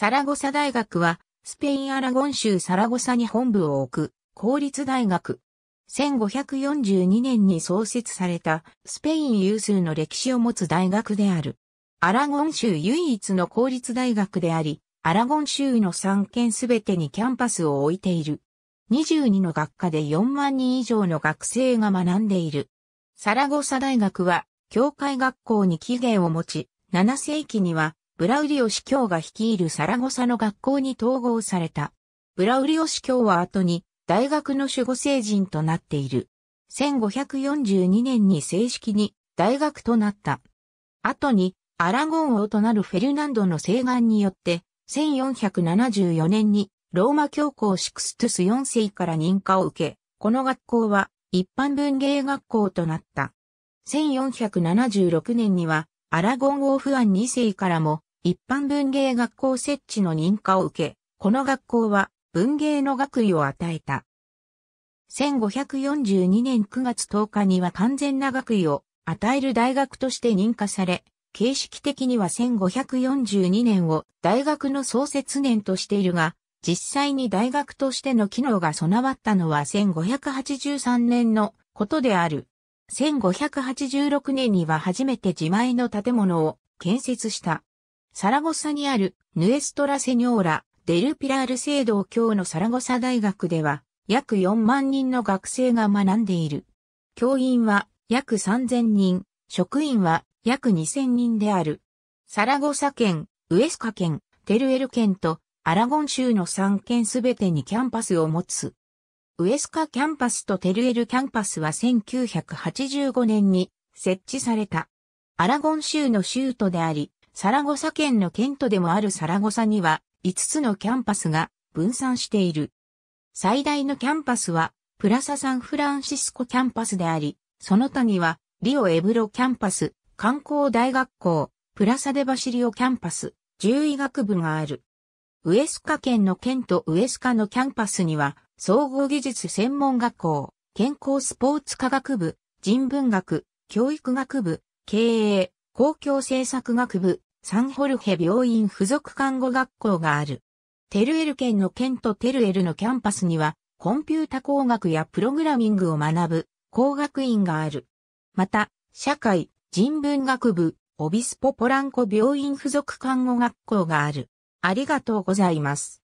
サラゴサ大学は、スペイン・アラゴン州サラゴサに本部を置く、公立大学。1542年に創設された、スペイン有数の歴史を持つ大学である。アラゴン州唯一の公立大学であり、アラゴン州の3県すべてにキャンパスを置いている。22の学科で4万人以上の学生が学んでいる。サラゴサ大学は、教会学校に起源を持ち、7世紀には、ブラウリオ司教が率いるサラゴサの学校に統合された。ブラウリオ司教は後に大学の守護聖人となっている。1542年に正式に大学となった。後にアラゴン王となるフェルナンドの請願によって1474年にローマ教皇シクストゥス4世から認可を受け、この学校は一般文芸学校となった。1476年にはアラゴン王フアン2世からも一般文芸学校設置の認可を受け、この学校は文芸の学位を与えた。1542年9月10日には完全な学位を与える大学として認可され、形式的には1542年を大学の創設年としているが、実際に大学としての機能が備わったのは1583年のことである。1586年には初めて自前の建物を建設した。サラゴサにあるヌエストラセニョーラ・デルピラール制度教のサラゴサ大学では約4万人の学生が学んでいる。教員は約3000人、職員は約2000人である。サラゴサ県、ウエスカ県、テルエル県とアラゴン州の3県すべてにキャンパスを持つ。ウエスカキャンパスとテルエルキャンパスは1985年に設置された。アラゴン州の州都であり、サラゴサ県の県都でもあるサラゴサには5つのキャンパスが分散している。最大のキャンパスはプラササンフランシスコキャンパスであり、その他にはリオエブロキャンパス、観光大学校、プラサデバシリオキャンパス、獣医学部がある。ウエスカ県の県とウエスカのキャンパスには、総合技術専門学校、健康スポーツ科学部、人文学、教育学部、経営、公共政策学部、サンホルヘ病院附属看護学校がある。テルエル県の県とテルエルのキャンパスには、コンピュータ工学やプログラミングを学ぶ工学院がある。また、社会、人文学部、オビスポポランコ病院附属看護学校がある。ありがとうございます。